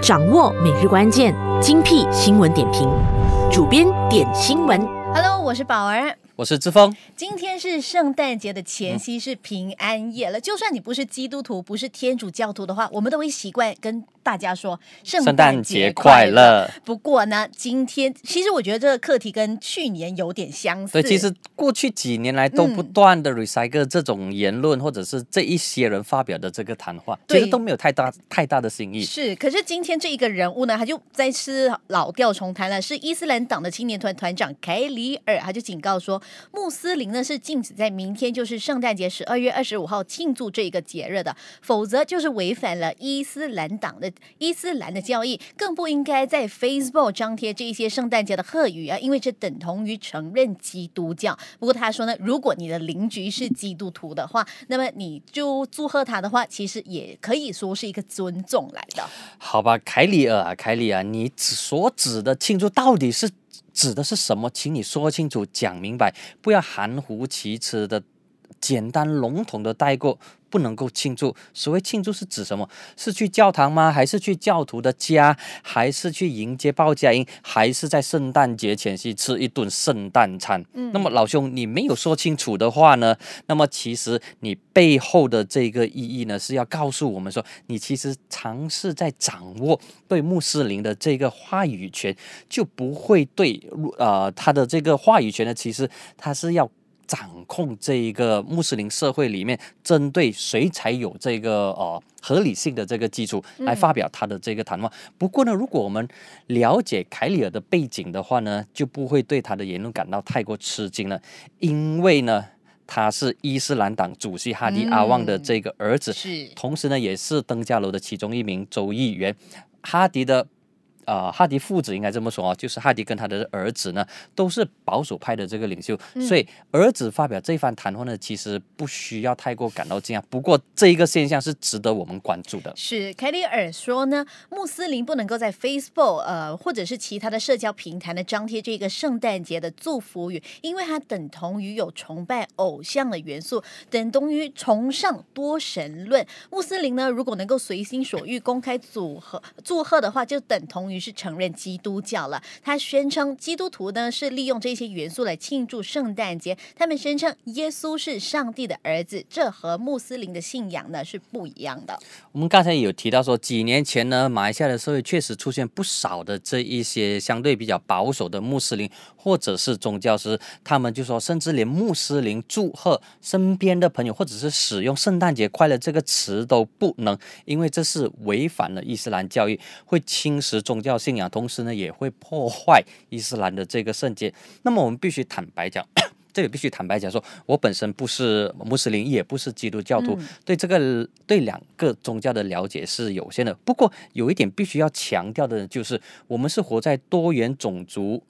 掌握每日关键精辟新闻点评，主编点新闻。Hello，我是宝儿。我是志峰。今天是圣诞节的前夕，是平安夜了。就算你不是基督徒，不是天主教徒的话，我们都会习惯跟大家说圣诞节快乐。不过呢，今天其实我觉得这个课题跟去年有点相似。对，其实过去几年来都不断的 recycle 这种言论，或者是这一些人发表的这个谈话，其实都没有太大太大的新意。是，可是今天这一个人物呢，他就再次老调重弹了，是伊斯兰党的青年团团长凯里尔，他就警告说。穆斯林呢是禁止在明天，就是圣诞节十二月二十五号庆祝这一个节日的，否则就是违反了伊斯兰党的伊斯兰的教义，更不应该在 Facebook 张贴这一些圣诞节的贺语啊，因为这等同于承认基督教。不过他说呢，如果你的邻居是基督徒的话，那么你就祝贺他的话，其实也可以说是一个尊重来的。好吧，凯里尔啊，凯里啊，你所指的庆祝到底是？指的是什么？请你说清楚、讲明白，不要含糊其辞的、简单笼统的带过。不能够庆祝，所谓庆祝是指什么？是去教堂吗？还是去教徒的家？还是去迎接鲍家英？还是在圣诞节前夕吃一顿圣诞餐？嗯，那么老兄，你没有说清楚的话呢，那么其实你背后的这个意义呢，是要告诉我们说，你其实尝试在掌握对穆斯林的这个话语权，就不会对呃他的这个话语权呢，其实他是要。掌控这一个穆斯林社会里面，针对谁才有这个呃合理性的这个基础来发表他的这个谈话。不过呢，如果我们了解凯里尔的背景的话呢，就不会对他的言论感到太过吃惊了，因为呢，他是伊斯兰党主席哈迪阿旺的这个儿子，同时呢，也是登加楼的其中一名州议员，哈迪的。啊，哈迪父子应该这么说啊，就是哈迪跟他的儿子呢，都是保守派的这个领袖，所以儿子发表这番谈话呢，其实不需要太过感到惊讶。不过，这一个现象是值得我们关注的。是凯里尔说呢，穆斯林不能够在 Facebook 呃，或者是其他的社交平台呢，张贴这个圣诞节的祝福语，因为它等同于有崇拜偶像的元素，等同于崇尚多神论。穆斯林呢，如果能够随心所欲公开组合祝贺的话，就等同。于是承认基督教了。他宣称基督徒呢是利用这些元素来庆祝圣诞节。他们宣称耶稣是上帝的儿子，这和穆斯林的信仰呢是不一样的。我们刚才有提到说，几年前呢，马来西亚的社会确实出现不少的这一些相对比较保守的穆斯林或者是宗教师，他们就说，甚至连穆斯林祝贺身边的朋友，或者是使用“圣诞节快乐”这个词都不能，因为这是违反了伊斯兰教育，会侵蚀宗。教信仰，同时呢也会破坏伊斯兰的这个圣洁。那么我们必须坦白讲，这里必须坦白讲，说我本身不是穆斯林，也不是基督教徒，对这个对两个宗教的了解是有限的。不过有一点必须要强调的，就是我们是活在多元种族、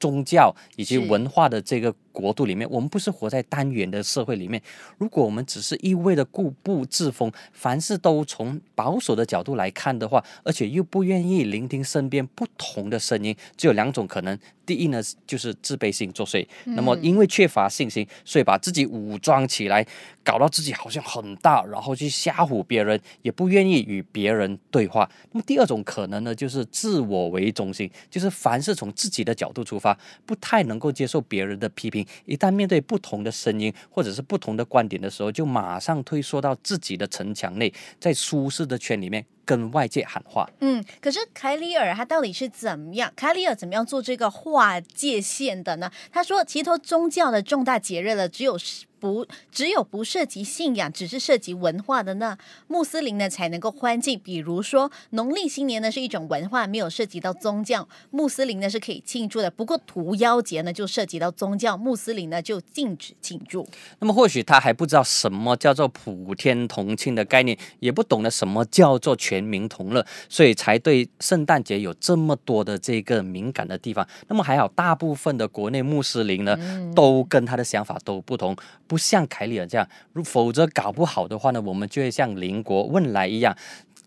宗教以及文化的这个。国度里面，我们不是活在单元的社会里面。如果我们只是一味的固步自封，凡事都从保守的角度来看的话，而且又不愿意聆听身边不同的声音，只有两种可能：第一呢，就是自卑心作祟；那么因为缺乏信心，所以把自己武装起来，搞到自己好像很大，然后去吓唬别人，也不愿意与别人对话。那么第二种可能呢，就是自我为中心，就是凡是从自己的角度出发，不太能够接受别人的批评。一旦面对不同的声音或者是不同的观点的时候，就马上退缩到自己的城墙内，在舒适的圈里面。跟外界喊话，嗯，可是凯里尔他到底是怎么样？凯里尔怎么样做这个划界限的呢？他说，其实，宗教的重大节日呢，只有不只有不涉及信仰，只是涉及文化的呢，穆斯林呢才能够欢庆。比如说，农历新年呢是一种文化，没有涉及到宗教，穆斯林呢是可以庆祝的。不过，屠妖节呢就涉及到宗教，穆斯林呢就禁止庆祝。那么，或许他还不知道什么叫做普天同庆的概念，也不懂得什么叫做全。全民同乐，所以才对圣诞节有这么多的这个敏感的地方。那么还好，大部分的国内穆斯林呢，都跟他的想法都不同，不像凯里尔这样，否则搞不好的话呢，我们就会像邻国汶莱一样。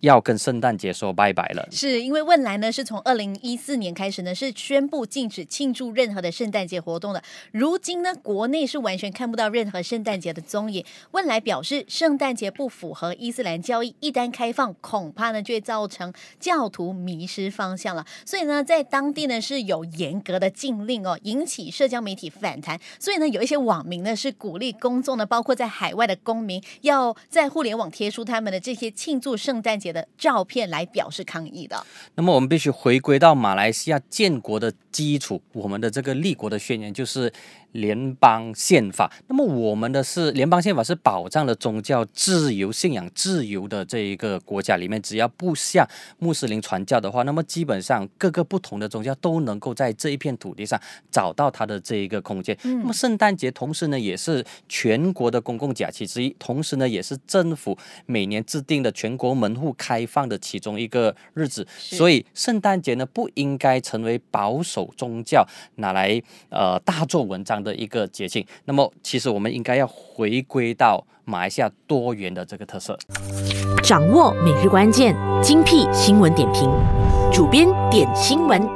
要跟圣诞节说拜拜了，是因为未来呢是从二零一四年开始呢是宣布禁止庆祝任何的圣诞节活动的。如今呢，国内是完全看不到任何圣诞节的踪影。未来表示圣诞节不符合伊斯兰教义，一旦开放，恐怕呢就会造成教徒迷失方向了。所以呢，在当地呢是有严格的禁令哦，引起社交媒体反弹。所以呢，有一些网民呢是鼓励公众呢，包括在海外的公民，要在互联网贴出他们的这些庆祝圣诞节。的照片来表示抗议的。那么我们必须回归到马来西亚建国的基础，我们的这个立国的宣言就是。联邦宪法，那么我们的是联邦宪法是保障了宗教自由、信仰自由的这一个国家里面，只要不向穆斯林传教的话，那么基本上各个不同的宗教都能够在这一片土地上找到它的这一个空间。那么圣诞节同时呢，也是全国的公共假期之一，同时呢，也是政府每年制定的全国门户开放的其中一个日子。所以圣诞节呢，不应该成为保守宗教拿来呃大做文章。的一个捷径，那么其实我们应该要回归到马来西亚多元的这个特色，掌握每日关键精辟新闻点评，主编点新闻。